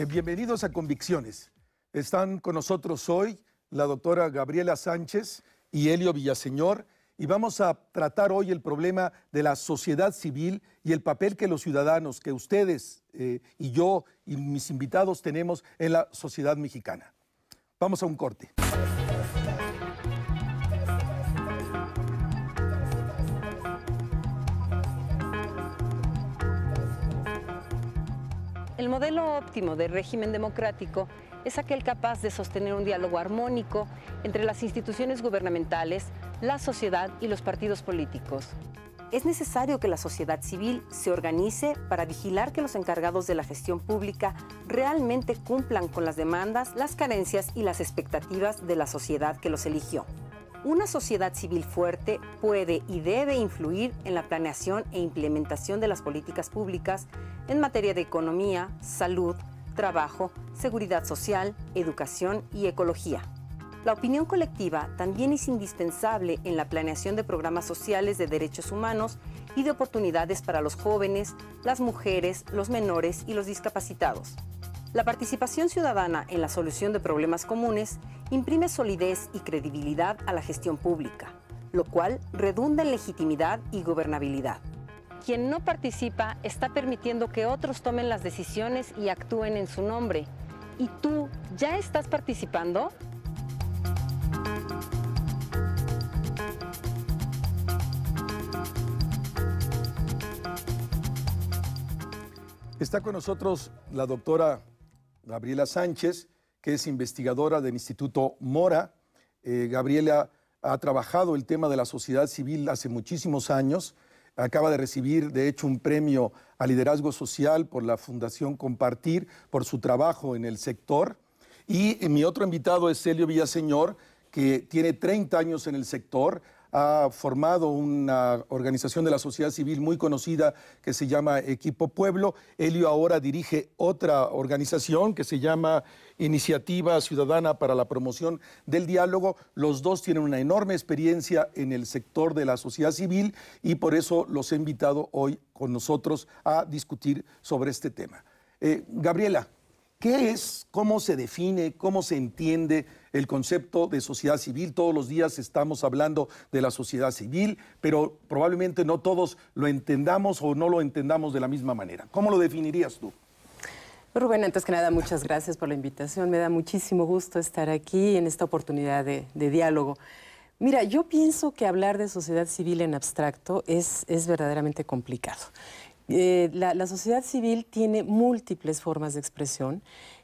Eh, bienvenidos a Convicciones. Están con nosotros hoy la doctora Gabriela Sánchez y Elio Villaseñor y vamos a tratar hoy el problema de la sociedad civil y el papel que los ciudadanos, que ustedes eh, y yo y mis invitados tenemos en la sociedad mexicana. Vamos a un corte. El modelo óptimo de régimen democrático es aquel capaz de sostener un diálogo armónico entre las instituciones gubernamentales, la sociedad y los partidos políticos. Es necesario que la sociedad civil se organice para vigilar que los encargados de la gestión pública realmente cumplan con las demandas, las carencias y las expectativas de la sociedad que los eligió. Una sociedad civil fuerte puede y debe influir en la planeación e implementación de las políticas públicas en materia de economía, salud, trabajo, seguridad social, educación y ecología. La opinión colectiva también es indispensable en la planeación de programas sociales de derechos humanos y de oportunidades para los jóvenes, las mujeres, los menores y los discapacitados. La participación ciudadana en la solución de problemas comunes imprime solidez y credibilidad a la gestión pública, lo cual redunda en legitimidad y gobernabilidad. Quien no participa está permitiendo que otros tomen las decisiones y actúen en su nombre. ¿Y tú ya estás participando? Está con nosotros la doctora Gabriela Sánchez, que es investigadora del Instituto Mora. Eh, Gabriela ha trabajado el tema de la sociedad civil hace muchísimos años. Acaba de recibir, de hecho, un premio a liderazgo social por la Fundación Compartir, por su trabajo en el sector. Y mi otro invitado es Celio Villaseñor, que tiene 30 años en el sector, ha formado una organización de la sociedad civil muy conocida que se llama Equipo Pueblo. Helio ahora dirige otra organización que se llama Iniciativa Ciudadana para la Promoción del Diálogo. Los dos tienen una enorme experiencia en el sector de la sociedad civil y por eso los he invitado hoy con nosotros a discutir sobre este tema. Eh, Gabriela, ¿Qué es, cómo se define, cómo se entiende el concepto de sociedad civil? Todos los días estamos hablando de la sociedad civil, pero probablemente no todos lo entendamos o no lo entendamos de la misma manera. ¿Cómo lo definirías tú? Rubén, antes que nada, muchas gracias por la invitación. Me da muchísimo gusto estar aquí en esta oportunidad de, diálogo. Mira, yo pienso que hablar de sociedad civil en abstracto es, es verdaderamente complicado. Eh, la, sociedad civil tiene múltiples formas de expresión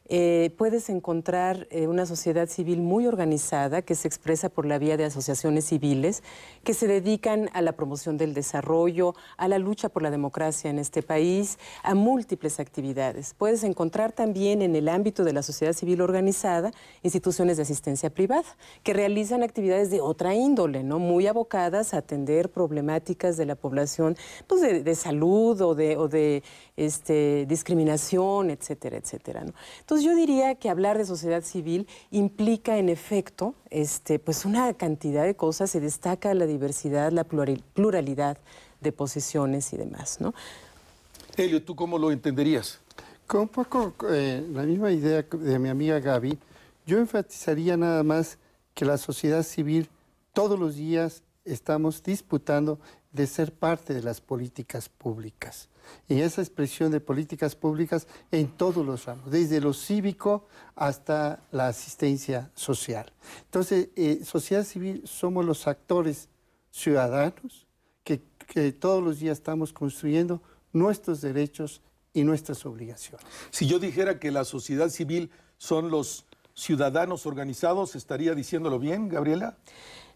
eh, puedes encontrar eh, una sociedad civil muy organizada que se expresa por la vía de asociaciones civiles que se dedican a la promoción del desarrollo, a la lucha por la democracia en este país, a múltiples actividades. Puedes encontrar también en el ámbito de la sociedad civil organizada instituciones de asistencia privada que realizan actividades de otra índole, ¿no? muy abocadas a atender problemáticas de la población pues, de, salud o de este, discriminación, etcétera, etcétera. Entonces yo diría que hablar de sociedad civil implica en efecto este, pues una cantidad de cosas, se destaca la diversidad, la pluralidad de posiciones y demás. ¿no? Elio, ¿tú cómo lo entenderías? Con un poco eh, la misma idea de mi amiga Gaby, yo enfatizaría nada más que la sociedad civil todos los días estamos disputando de ser parte de las políticas públicas en esa expresión de políticas públicas en todos los ramos, desde lo cívico hasta la asistencia social. Entonces, eh, sociedad civil somos los actores ciudadanos que todos los días estamos construyendo nuestros derechos y nuestras obligaciones. Si yo dijera que la sociedad civil son los ciudadanos organizados, ¿estaría diciéndolo bien, Gabriela?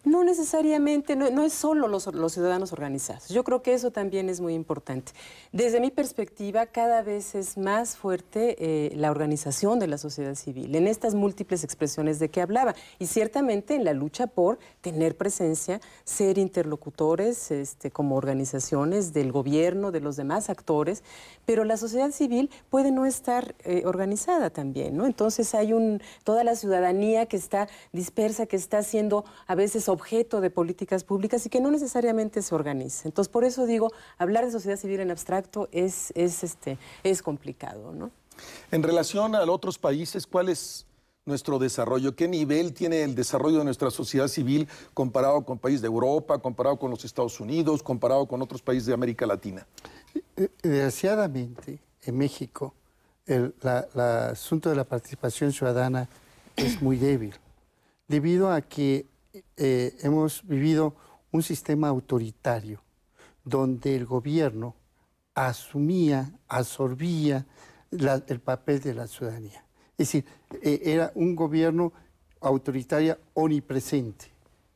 No necesariamente, no, es solo los, ciudadanos organizados. Yo creo que eso también es muy importante. Desde mi perspectiva, cada vez es más fuerte eh, la organización de la sociedad civil en estas múltiples expresiones de que hablaba y ciertamente en la lucha por tener presencia, ser interlocutores este, como organizaciones del gobierno, de los demás actores, pero la sociedad civil puede no estar eh, organizada también, ¿no? Entonces hay un, toda la ciudadanía que está dispersa, que está siendo a veces objeto de políticas públicas y que no necesariamente se organiza. Entonces, por eso digo, hablar de sociedad civil en abstracto es, es, este, es complicado, ¿no? En relación a otros países, ¿cuál es nuestro desarrollo? ¿Qué nivel tiene el desarrollo de nuestra sociedad civil comparado con países de Europa, comparado con los Estados Unidos, comparado con otros países de América Latina? Eh, eh, desgraciadamente, en México, el asunto de la participación ciudadana es muy débil, debido a que eh, hemos vivido un sistema autoritario donde el gobierno asumía, absorbía el papel de la ciudadanía. Es decir, eh, era un gobierno autoritario omnipresente.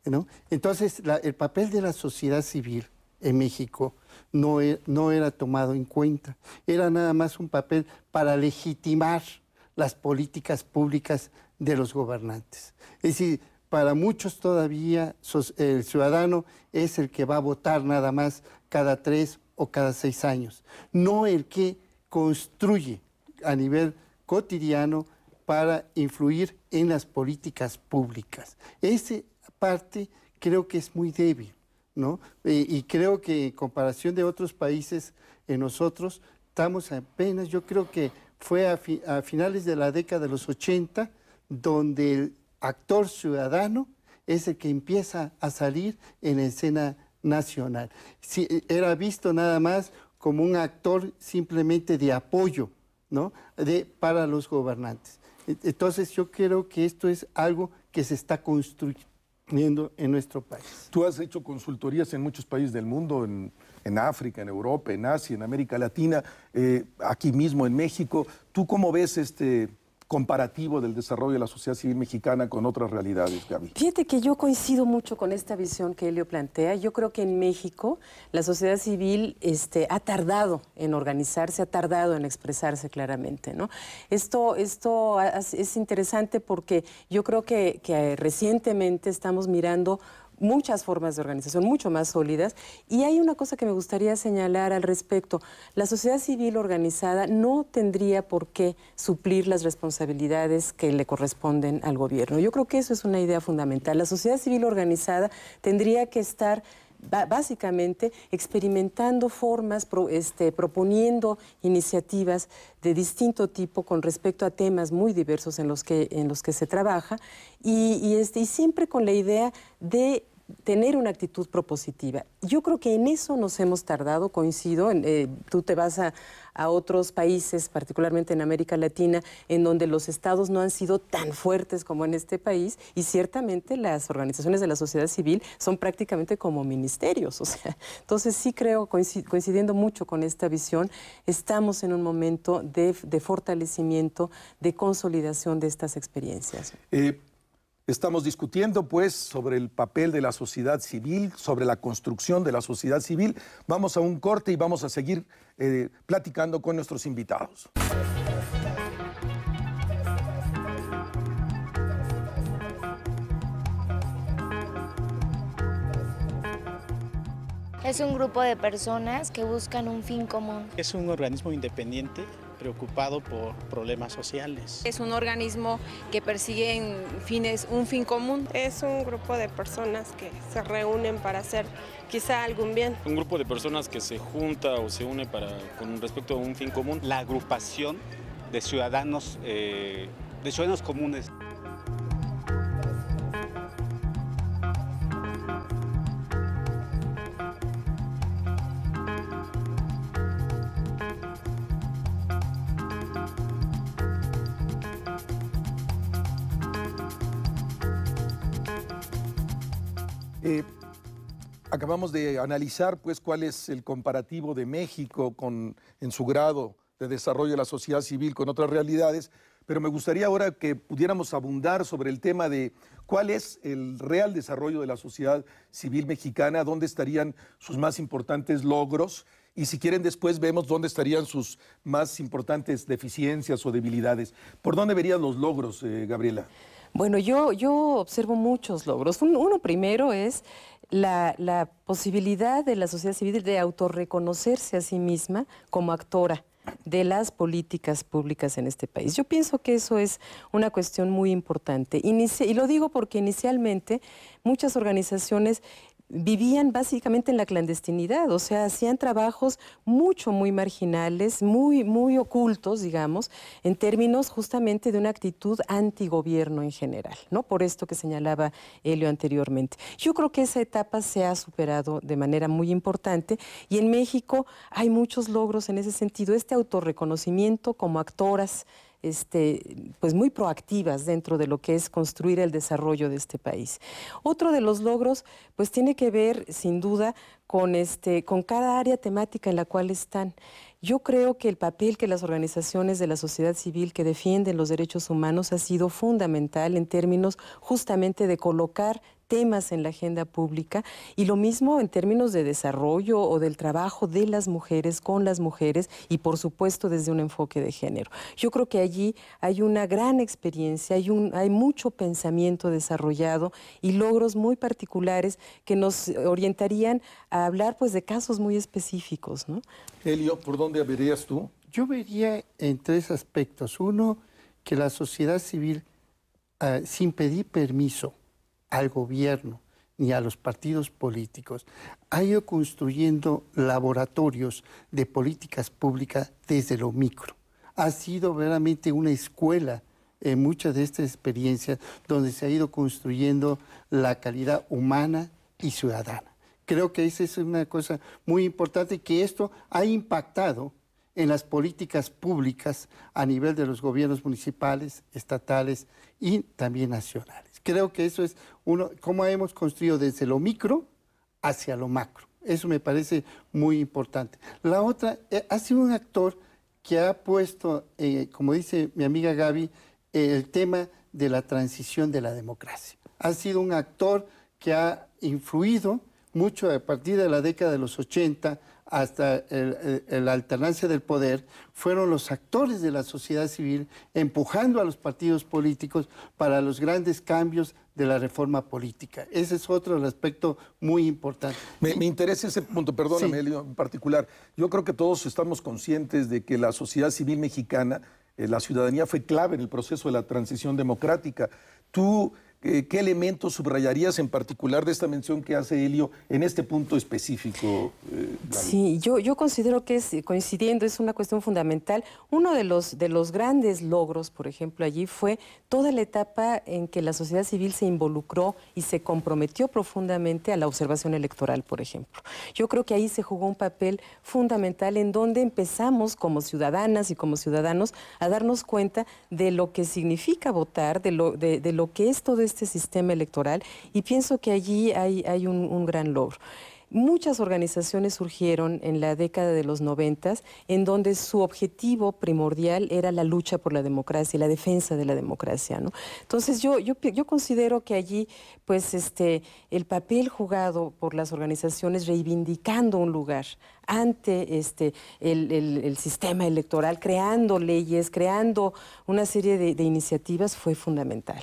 ¿no? Entonces, el papel de la sociedad civil en México no, e, no era tomado en cuenta. Era nada más un papel para legitimar las políticas públicas de los gobernantes. Es decir, para muchos todavía el ciudadano es el que va a votar nada más cada tres o cada seis años, no el que construye a nivel cotidiano para influir en las políticas públicas. Esa parte creo que es muy débil, ¿no? y creo que en comparación de otros países, en nosotros estamos apenas, yo creo que fue a, a finales de la década de los 80, donde el actor ciudadano es el que empieza a salir en escena nacional. Si, era visto nada más como un actor simplemente de apoyo ¿no? de, para los gobernantes. E, entonces yo creo que esto es algo que se está construyendo en nuestro país. Tú has hecho consultorías en muchos países del mundo, en, África, en Europa, en Asia, en América Latina, eh, aquí mismo en México. ¿Tú cómo ves este, comparativo del desarrollo de la sociedad civil mexicana con otras realidades, Gaby. Fíjate que yo coincido mucho con esta visión que Helio plantea. Yo creo que en México la sociedad civil este, ha tardado en organizarse, ha tardado en expresarse claramente. ¿no? Esto, esto es interesante porque yo creo que recientemente estamos mirando muchas formas de organización, mucho más sólidas. Y hay una cosa que me gustaría señalar al respecto. La sociedad civil organizada no tendría por qué suplir las responsabilidades que le corresponden al gobierno. Yo creo que eso es una idea fundamental. La sociedad civil organizada tendría que estar básicamente experimentando formas, este, proponiendo iniciativas de distinto tipo con respecto a temas muy diversos en los que, en los que se trabaja y, este, y siempre con la idea de tener una actitud propositiva. Yo creo que en eso nos hemos tardado, coincido, eh, tú te vas a, otros países, particularmente en América Latina, en donde los estados no han sido tan fuertes como en este país y ciertamente las organizaciones de la sociedad civil son prácticamente como ministerios. O sea, entonces sí creo, coincidiendo mucho con esta visión, estamos en un momento de, fortalecimiento, de consolidación de estas experiencias. Eh, Estamos discutiendo, pues, sobre el papel de la sociedad civil, sobre la construcción de la sociedad civil. Vamos a un corte y vamos a seguir eh, platicando con nuestros invitados. Es un grupo de personas que buscan un fin común. Es un organismo independiente preocupado por problemas sociales. Es un organismo que persigue fines, un fin común. Es un grupo de personas que se reúnen para hacer quizá algún bien. Un grupo de personas que se junta o se une para, con respecto a un fin común. La agrupación de ciudadanos, eh, de ciudadanos comunes. Eh, acabamos de analizar pues cuál es el comparativo de México con, en su grado de desarrollo de la sociedad civil con otras realidades, pero me gustaría ahora que pudiéramos abundar sobre el tema de cuál es el real desarrollo de la sociedad civil mexicana, dónde estarían sus más importantes logros y si quieren después vemos dónde estarían sus más importantes deficiencias o debilidades. ¿Por dónde verían los logros, eh, Gabriela? Bueno, yo, observo muchos logros. Uno primero es la, posibilidad de la sociedad civil de autorreconocerse a sí misma como actora de las políticas públicas en este país. Yo pienso que eso es una cuestión muy importante. y lo digo porque inicialmente muchas organizaciones vivían básicamente en la clandestinidad, o sea, hacían trabajos mucho, muy marginales, muy, muy ocultos, digamos, en términos justamente de una actitud antigobierno en general, ¿no? Por esto que señalaba Helio anteriormente. Yo creo que esa etapa se ha superado de manera muy importante y en México hay muchos logros en ese sentido, este autorreconocimiento como actoras este, pues muy proactivas dentro de lo que es construir el desarrollo de este país. Otro de los logros, pues tiene que ver sin duda con, este, con cada área temática en la cual están. Yo creo que el papel que las organizaciones de la sociedad civil que defienden los derechos humanos ha sido fundamental en términos justamente de colocar temas en la agenda pública y lo mismo en términos de desarrollo o del trabajo de las mujeres con las mujeres y por supuesto desde un enfoque de género. Yo creo que allí hay una gran experiencia, hay, un, hay mucho pensamiento desarrollado y logros muy particulares que nos orientarían a hablar pues de casos muy específicos. ¿no? Helio, ¿por dónde verías tú? Yo vería en tres aspectos. Uno, que la sociedad civil, ah, sin pedir permiso, al gobierno ni a los partidos políticos. Ha ido construyendo laboratorios de políticas públicas desde lo micro. Ha sido verdaderamente una escuela en muchas de estas experiencias donde se ha ido construyendo la calidad humana y ciudadana. Creo que esa es una cosa muy importante que esto ha impactado en las políticas públicas a nivel de los gobiernos municipales, estatales y también nacionales creo que eso es uno, cómo hemos construido desde lo micro hacia lo macro. Eso me parece muy importante. La otra, eh, ha sido un actor que ha puesto, eh, como dice mi amiga Gaby, el tema de la transición de la democracia. Ha sido un actor que ha influido mucho a partir de la década de los 80 hasta la alternancia del poder, fueron los actores de la sociedad civil empujando a los partidos políticos para los grandes cambios de la reforma política. Ese es otro aspecto muy importante. Me, interesa ese punto, perdóname, en particular. Yo creo que todos estamos conscientes de que la sociedad civil mexicana, eh, la ciudadanía fue clave en el proceso de la transición democrática. Tú eh, ¿qué elementos subrayarías en particular de esta mención que hace Helio en este punto específico? Eh, sí, yo, yo considero que es, coincidiendo, es una cuestión fundamental. Uno de los, de los grandes logros, por ejemplo, allí fue toda la etapa en que la sociedad civil se involucró y se comprometió profundamente a la observación electoral, por ejemplo. Yo creo que ahí se jugó un papel fundamental en donde empezamos como ciudadanas y como ciudadanos a darnos cuenta de lo que significa votar, de lo, de, lo que es todo este este sistema electoral y pienso que allí hay, un, gran logro. Muchas organizaciones surgieron en la década de los noventas en donde su objetivo primordial era la lucha por la democracia y la defensa de la democracia. Entonces yo, considero que allí pues, este, el papel jugado por las organizaciones reivindicando un lugar ante este, el, sistema electoral, creando leyes, creando una serie de iniciativas fue fundamental.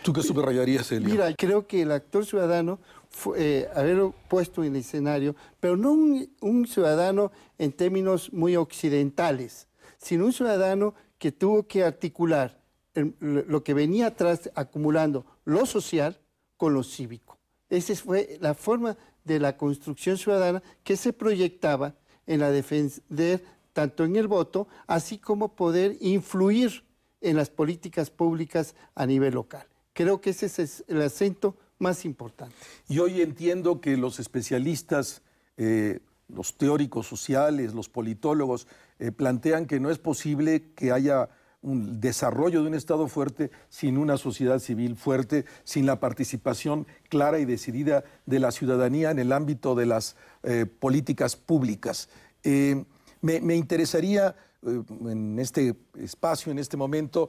¿Tú qué subrayarías, Elio? Mira, creo que el actor ciudadano, fue, eh, puesto en el escenario, pero no un, ciudadano en términos muy occidentales, sino un ciudadano que tuvo que articular em, lo que venía atrás acumulando lo social con lo cívico. Esa fue la forma de la construcción ciudadana que se proyectaba en la defender tanto en el voto, así como poder influir en las políticas públicas a nivel local. Creo que ese es el acento más importante. Y hoy entiendo que los especialistas, eh, los teóricos sociales, los politólogos, eh, plantean que no es posible que haya un desarrollo de un Estado fuerte sin una sociedad civil fuerte, sin la participación clara y decidida de la ciudadanía en el ámbito de las eh, políticas públicas. me, interesaría en este espacio, en este momento,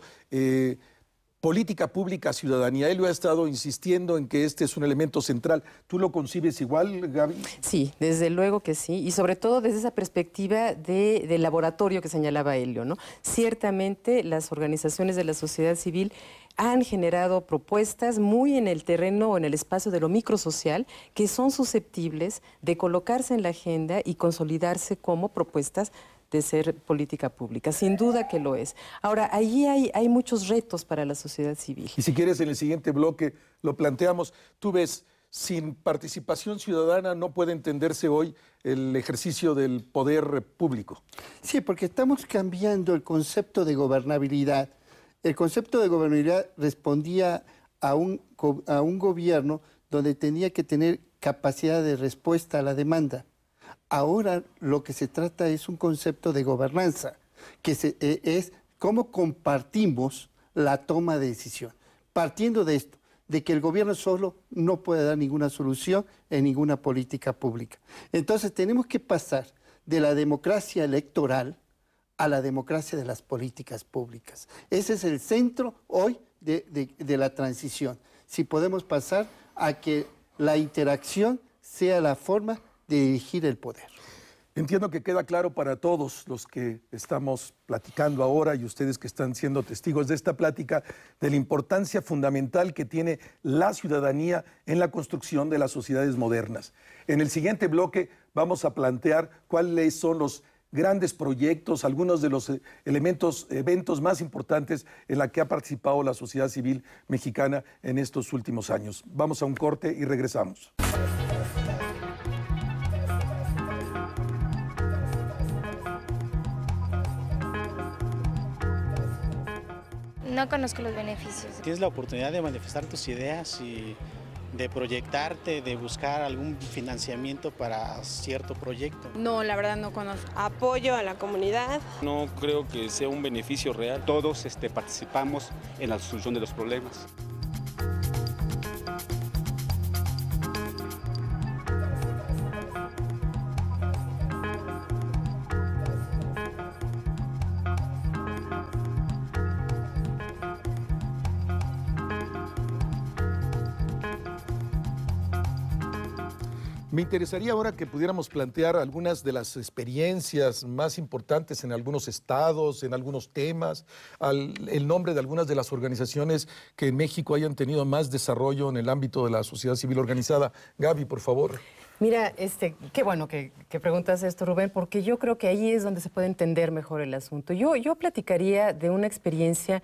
política pública, ciudadanía. Elio ha estado insistiendo en que este es un elemento central. ¿Tú lo concibes igual, Gaby? Sí, desde luego que sí, y sobre todo desde esa perspectiva de, de laboratorio que señalaba Helio. ¿no? Ciertamente las organizaciones de la sociedad civil han generado propuestas muy en el terreno o en el espacio de lo microsocial que son susceptibles de colocarse en la agenda y consolidarse como propuestas de ser política pública. Sin duda que lo es. Ahora, allí hay, hay muchos retos para la sociedad civil. Y si quieres, en el siguiente bloque lo planteamos. Tú ves, sin participación ciudadana no puede entenderse hoy el ejercicio del poder público. Sí, porque estamos cambiando el concepto de gobernabilidad. El concepto de gobernabilidad respondía a un, a un gobierno donde tenía que tener capacidad de respuesta a la demanda. Ahora lo que se trata es un concepto de gobernanza, que e, es cómo compartimos la toma de decisión. Partiendo de esto, de que el gobierno solo no puede dar ninguna solución en ninguna política pública. Entonces tenemos que pasar de la democracia electoral a la democracia de las políticas públicas. Ese es el centro hoy de, de la transición. Si podemos pasar a que la interacción sea la forma dirigir el poder. Entiendo que queda claro para todos los que estamos platicando ahora y ustedes que están siendo testigos de esta plática de la importancia fundamental que tiene la ciudadanía en la construcción de las sociedades modernas. En el siguiente bloque vamos a plantear cuáles son los grandes proyectos, algunos de los eh, elementos, eventos más importantes en la que ha participado la sociedad civil mexicana en estos últimos años. Vamos a un corte y regresamos. no conozco los beneficios. Tienes la oportunidad de manifestar tus ideas y de proyectarte, de buscar algún financiamiento para cierto proyecto? No, la verdad no conozco. Apoyo a la comunidad. No creo que sea un beneficio real. Todos este, participamos en la solución de los problemas. Me interesaría ahora que pudiéramos plantear algunas de las experiencias más importantes en algunos estados, en algunos temas, el nombre de algunas de las organizaciones que en México hayan tenido más desarrollo en el ámbito de la sociedad civil organizada. Gaby, por favor. Mira, este, qué bueno que, que, preguntas esto, Rubén, porque yo creo que ahí es donde se puede entender mejor el asunto. Yo, yo platicaría de una experiencia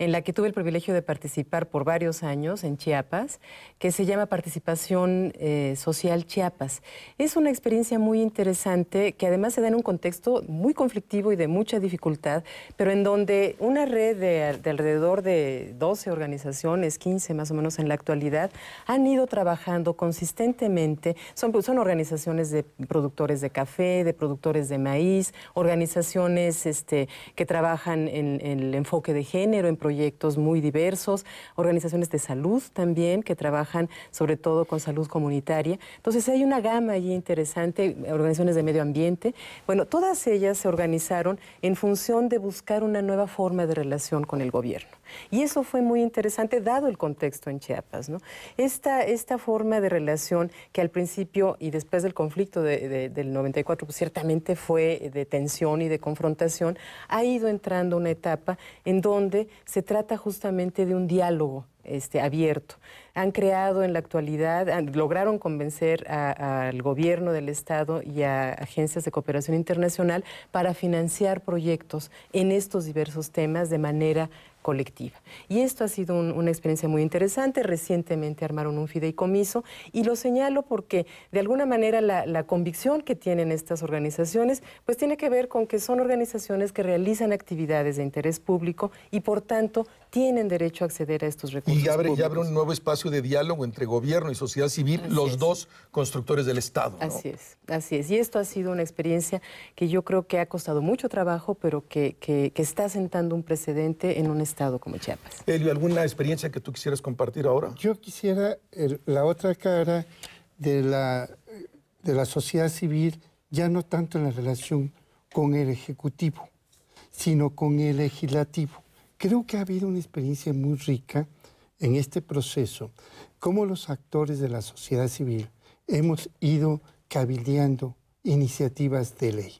en la que tuve el privilegio de participar por varios años en Chiapas, que se llama Participación eh, Social Chiapas. Es una experiencia muy interesante que además se da en un contexto muy conflictivo y de mucha dificultad, pero en donde una red de, alrededor de 12 organizaciones, 15 más o menos en la actualidad, han ido trabajando consistentemente. Son, pues, organizaciones de productores de café, de productores de maíz, organizaciones este, que trabajan en, el enfoque de género, en proyectos proyectos muy diversos, organizaciones de salud también que trabajan sobre todo con salud comunitaria. Entonces hay una gama ahí interesante, organizaciones de medio ambiente. Bueno, todas ellas se organizaron en función de buscar una nueva forma de relación con el gobierno. Y eso fue muy interesante dado el contexto en Chiapas. Esta, forma de relación que al principio y después del conflicto del 94 pues, ciertamente fue de tensión y de confrontación, ha ido entrando una etapa en donde se trata justamente de un diálogo este, abierto. Han creado en la actualidad, lograron convencer al gobierno del Estado y a agencias de cooperación internacional para financiar proyectos en estos diversos temas de manera colectiva. Y esto ha sido una experiencia muy interesante. Recientemente armaron un fideicomiso y lo señalo porque de alguna manera la, la, convicción que tienen estas organizaciones pues tiene que ver con que son organizaciones que realizan actividades de interés público y por tanto tienen derecho a acceder a estos recursos. Y abre, abre un nuevo espacio de diálogo entre gobierno y sociedad civil, los dos constructores del Estado. Así es, así es. Y esto ha sido una experiencia que yo creo que ha costado mucho trabajo, pero que, está sentando un precedente en un Estado como Chiapas. Elio, ¿alguna experiencia que tú quisieras compartir ahora? Yo quisiera la otra cara de la, de la sociedad civil, ya no tanto en la relación con el Ejecutivo, sino con el Legislativo. Creo que ha habido una experiencia muy rica en este proceso, cómo los actores de la sociedad civil hemos ido cabildeando iniciativas de ley.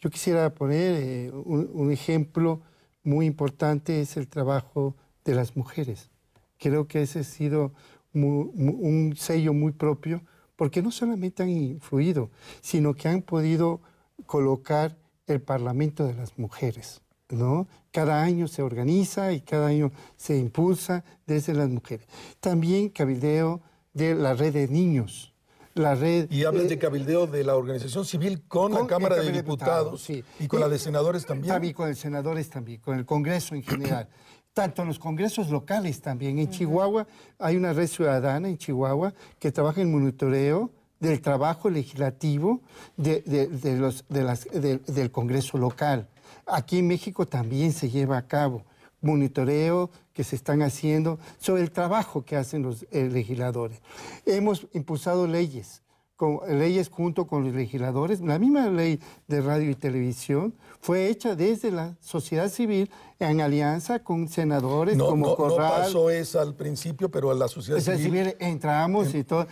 Yo quisiera poner eh, un, ejemplo muy importante, es el trabajo de las mujeres. Creo que ese ha sido un sello muy propio, porque no solamente han influido, sino que han podido colocar el Parlamento de las Mujeres. ¿no? Cada año se organiza y cada año se impulsa desde las mujeres. También cabildeo de la red de niños. La red, y hablan de cabildeo de la organización civil con, la Cámara de Diputados, y con la de senadores también. y con el senadores también, con el Congreso en general. Tanto en los congresos locales también. En Chihuahua hay una red ciudadana en Chihuahua que trabaja en monitoreo del trabajo legislativo de, del Congreso local. Aquí en México también se lleva a cabo monitoreo que se están haciendo sobre el trabajo que hacen los eh, legisladores. Hemos impulsado leyes, leyes junto con los legisladores. La misma ley de radio y televisión fue hecha desde la sociedad civil en alianza con senadores como Corral. No pasó al principio, pero a la sociedad, civil... entramos y todo.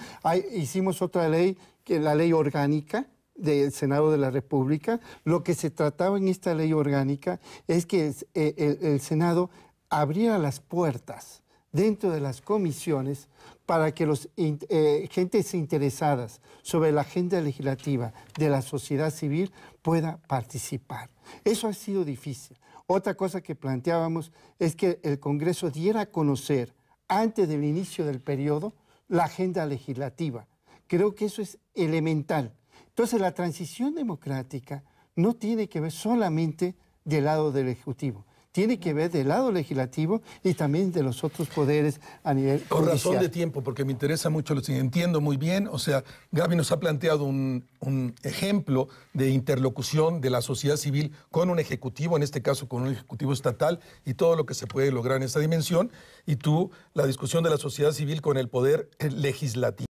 hicimos otra ley, que la ley orgánica, del Senado de la República, lo que se trataba en esta ley orgánica es que eh, el, Senado abriera las puertas dentro de las comisiones para que las eh, gentes interesadas sobre la agenda legislativa de la sociedad civil pueda participar. Eso ha sido difícil. Otra cosa que planteábamos es que el Congreso diera a conocer antes del inicio del periodo la agenda legislativa. Creo que eso es elemental entonces, la transición democrática no tiene que ver solamente del lado del Ejecutivo, tiene que ver del lado legislativo y también de los otros poderes a nivel Por razón de tiempo, porque me interesa mucho lo siguiente. Entiendo muy bien, o sea, Gaby nos ha planteado un, un, ejemplo de interlocución de la sociedad civil con un ejecutivo, en este caso con un ejecutivo estatal, y todo lo que se puede lograr en esa dimensión, y tú la discusión de la sociedad civil con el poder legislativo.